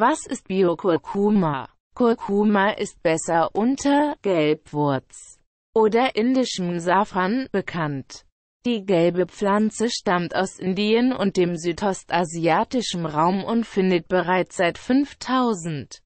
Was ist Biokurkuma? Kurkuma ist besser unter Gelbwurz oder indischem Safran bekannt. Die gelbe Pflanze stammt aus Indien und dem südostasiatischen Raum und findet bereits seit 5000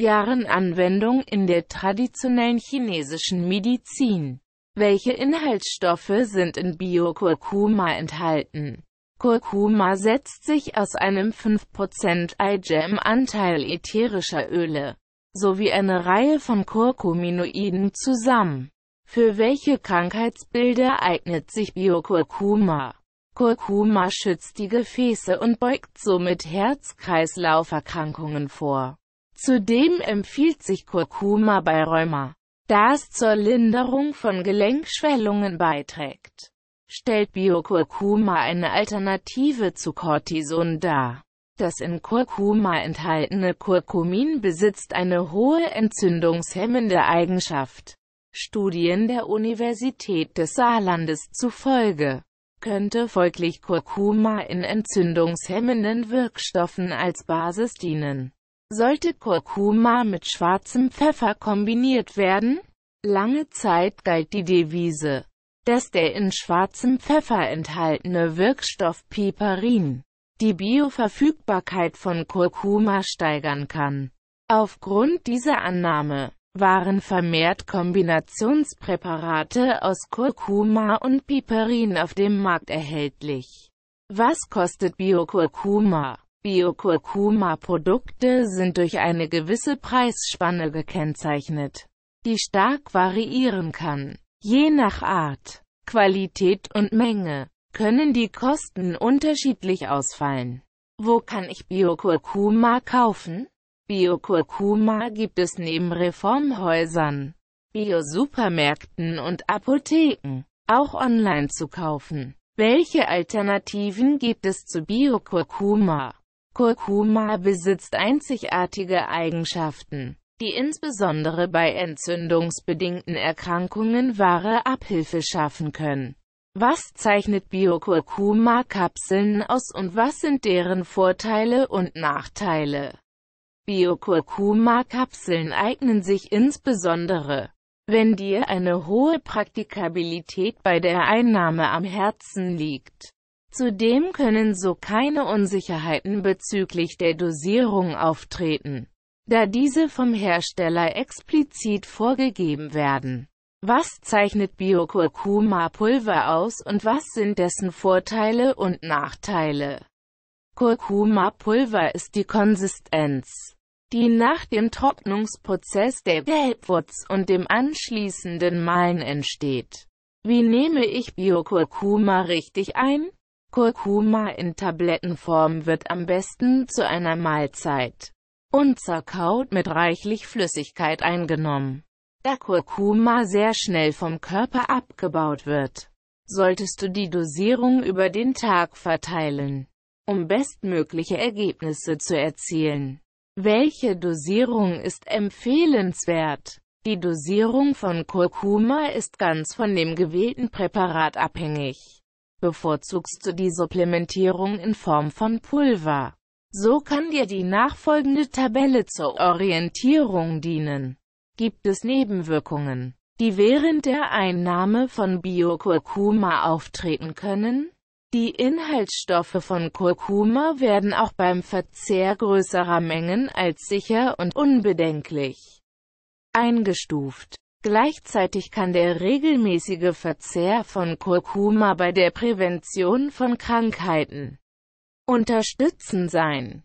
Jahren Anwendung in der traditionellen chinesischen Medizin. Welche Inhaltsstoffe sind in Biokurkuma enthalten? Kurkuma setzt sich aus einem 5% IgM-Anteil e ätherischer Öle sowie eine Reihe von Kurkuminoiden zusammen. Für welche Krankheitsbilder eignet sich Biokurkuma? Kurkuma schützt die Gefäße und beugt somit Herz-Kreislauf-Erkrankungen vor. Zudem empfiehlt sich Kurkuma bei Rheuma, da es zur Linderung von Gelenkschwellungen beiträgt stellt Biokurkuma eine Alternative zu Cortison dar. Das in Kurkuma enthaltene Kurkumin besitzt eine hohe entzündungshemmende Eigenschaft. Studien der Universität des Saarlandes zufolge könnte folglich Kurkuma in entzündungshemmenden Wirkstoffen als Basis dienen. Sollte Kurkuma mit schwarzem Pfeffer kombiniert werden? Lange Zeit galt die Devise dass der in schwarzem Pfeffer enthaltene Wirkstoff Piperin die Bioverfügbarkeit von Kurkuma steigern kann. Aufgrund dieser Annahme waren vermehrt Kombinationspräparate aus Kurkuma und Piperin auf dem Markt erhältlich. Was kostet Bio-Kurkuma? kurkuma produkte sind durch eine gewisse Preisspanne gekennzeichnet, die stark variieren kann. Je nach Art, Qualität und Menge können die Kosten unterschiedlich ausfallen. Wo kann ich Biokurkuma kaufen? Biokurkuma gibt es neben Reformhäusern, Biosupermärkten und Apotheken, auch online zu kaufen. Welche Alternativen gibt es zu Biokurkuma? Kurkuma besitzt einzigartige Eigenschaften die insbesondere bei entzündungsbedingten Erkrankungen wahre Abhilfe schaffen können. Was zeichnet Biokurkuma-Kapseln aus und was sind deren Vorteile und Nachteile? Biokurkuma-Kapseln eignen sich insbesondere, wenn dir eine hohe Praktikabilität bei der Einnahme am Herzen liegt. Zudem können so keine Unsicherheiten bezüglich der Dosierung auftreten da diese vom Hersteller explizit vorgegeben werden. Was zeichnet Bio-Kurkuma-Pulver aus und was sind dessen Vorteile und Nachteile? Kurkuma-Pulver ist die Konsistenz, die nach dem Trocknungsprozess der Gelbwurz und dem anschließenden Malen entsteht. Wie nehme ich Bio-Kurkuma richtig ein? Kurkuma in Tablettenform wird am besten zu einer Mahlzeit und zerkaut mit reichlich Flüssigkeit eingenommen. Da Kurkuma sehr schnell vom Körper abgebaut wird, solltest du die Dosierung über den Tag verteilen, um bestmögliche Ergebnisse zu erzielen. Welche Dosierung ist empfehlenswert? Die Dosierung von Kurkuma ist ganz von dem gewählten Präparat abhängig. Bevorzugst du die Supplementierung in Form von Pulver? So kann dir die nachfolgende Tabelle zur Orientierung dienen. Gibt es Nebenwirkungen, die während der Einnahme von Biokurkuma auftreten können? Die Inhaltsstoffe von Kurkuma werden auch beim Verzehr größerer Mengen als sicher und unbedenklich eingestuft. Gleichzeitig kann der regelmäßige Verzehr von Kurkuma bei der Prävention von Krankheiten unterstützen sein.